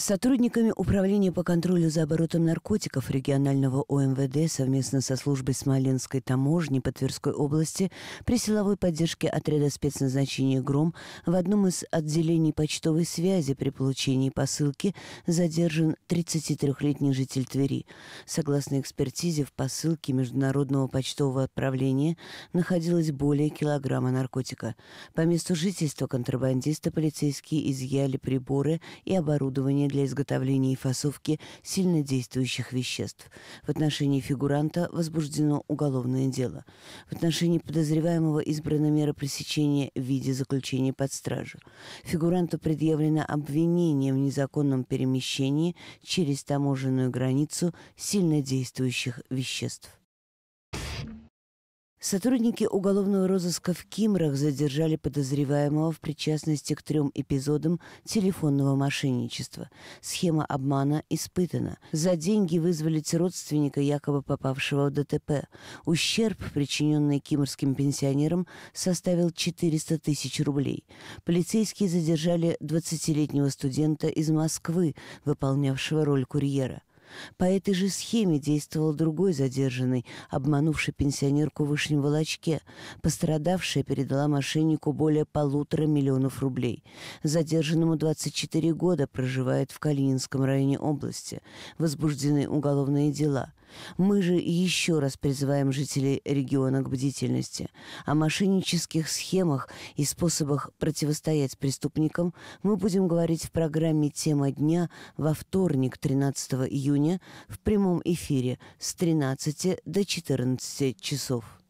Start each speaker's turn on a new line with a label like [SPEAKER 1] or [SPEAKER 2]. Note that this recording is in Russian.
[SPEAKER 1] Сотрудниками Управления по контролю за оборотом наркотиков регионального ОМВД совместно со службой Смоленской таможни по Тверской области при силовой поддержке отряда спецназначения «Гром» в одном из отделений почтовой связи при получении посылки задержан 33-летний житель Твери. Согласно экспертизе, в посылке международного почтового отправления находилось более килограмма наркотика. По месту жительства контрабандиста полицейские изъяли приборы и оборудование для изготовления и фасовки сильнодействующих веществ. В отношении фигуранта возбуждено уголовное дело. В отношении подозреваемого избрана мера пресечения в виде заключения под стражу. Фигуранту предъявлено обвинение в незаконном перемещении через таможенную границу сильнодействующих веществ. Сотрудники уголовного розыска в Кимрах задержали подозреваемого в причастности к трем эпизодам телефонного мошенничества. Схема обмана испытана. За деньги вызволить родственника, якобы попавшего в ДТП. Ущерб, причиненный кимрским пенсионерам, составил 400 тысяч рублей. Полицейские задержали 20-летнего студента из Москвы, выполнявшего роль курьера. По этой же схеме действовал другой задержанный, обманувший пенсионерку в Вышнем Волочке. Пострадавшая передала мошеннику более полутора миллионов рублей. Задержанному 24 года проживает в Калининском районе области. Возбуждены уголовные дела. Мы же еще раз призываем жителей региона к бдительности. О мошеннических схемах и способах противостоять преступникам мы будем говорить в программе «Тема дня» во вторник, 13 июня, в прямом эфире с 13 до 14 часов.